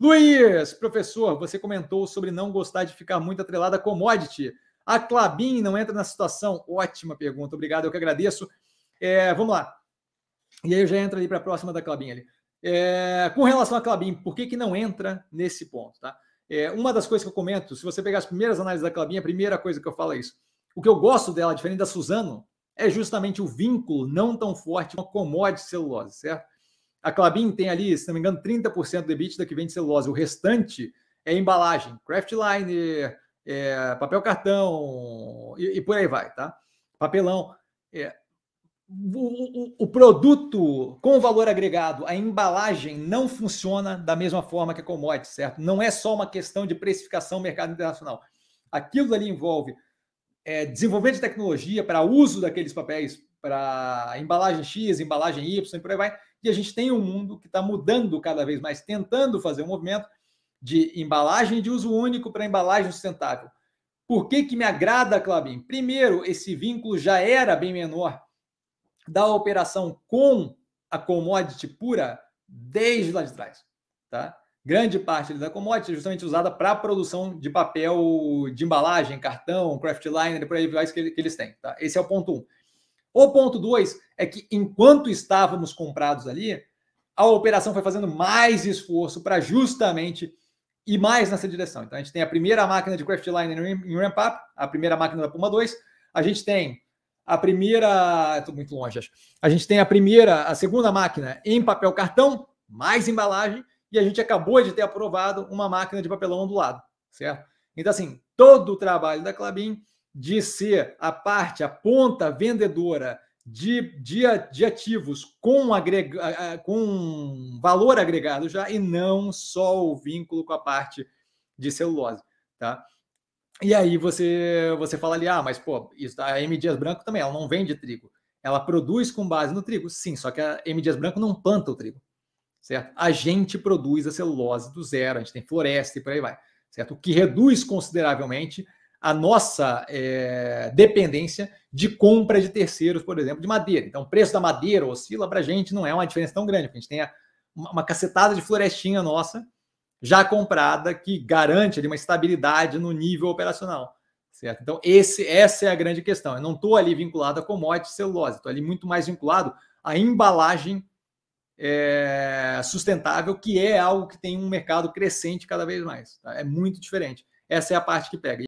Luiz, professor, você comentou sobre não gostar de ficar muito atrelada a commodity. A Clabin não entra na situação? Ótima pergunta, obrigado, eu que agradeço. É, vamos lá. E aí eu já entro ali para a próxima da Clabin ali. É, com relação à Clabin, por que, que não entra nesse ponto? Tá? É, uma das coisas que eu comento, se você pegar as primeiras análises da Clabin, a primeira coisa que eu falo é isso. O que eu gosto dela, diferente da Suzano, é justamente o vínculo não tão forte com a commodity celulose, certo? A Clabin tem ali, se não me engano, 30% do EBITDA que vem de celulose. O restante é embalagem, craftliner, é, papel cartão e, e, por aí vai, tá? Papelão. É. O, o, o, produto com valor agregado, a embalagem não funciona da mesma forma que a commodity, certo? Não é só uma questão de precificação mercado internacional. Aquilo ali envolve é, desenvolvimento de tecnologia para uso daqueles papéis para embalagem X, embalagem Y, e por aí vai. E a gente tem um mundo que está mudando cada vez mais, tentando fazer um movimento de embalagem de uso único para embalagem sustentável. Por que, que me agrada, Clabin? Primeiro, esse vínculo já era bem menor da operação com a commodity pura desde lá de trás. Tá? Grande parte da commodity é justamente usada para a produção de papel de embalagem, cartão, craft liner, por aí vai que eles têm. Tá? Esse é o ponto um. O ponto dois é que enquanto estávamos comprados ali, a operação foi fazendo mais esforço para justamente ir mais nessa direção. Então a gente tem a primeira máquina de craft line em ramp up, a primeira máquina da Puma 2, a gente tem a primeira, estou muito longe, acho. A gente tem a primeira, a segunda máquina em papel cartão, mais embalagem, e a gente acabou de ter aprovado uma máquina de papelão ondulado, certo? Então assim, todo o trabalho da Clabin de ser a parte, a ponta vendedora de, de, de ativos com, agreg, com valor agregado já e não só o vínculo com a parte de celulose, tá? E aí você você fala ali, ah, mas pô, isso, a M Dias Branco também, ela não vende trigo. Ela produz com base no trigo, sim, só que a M Dias Branco não planta o trigo, certo? A gente produz a celulose do zero, a gente tem floresta e por aí vai, certo? O que reduz consideravelmente a nossa é, dependência de compra de terceiros, por exemplo, de madeira. Então, o preço da madeira oscila para a gente, não é uma diferença tão grande, porque a gente tem uma cacetada de florestinha nossa já comprada que garante ali, uma estabilidade no nível operacional. Certo? Então, esse, essa é a grande questão. Eu não estou ali vinculado a commodity celulose, estou ali muito mais vinculado à embalagem é, sustentável, que é algo que tem um mercado crescente cada vez mais. Tá? É muito diferente. Essa é a parte que pega.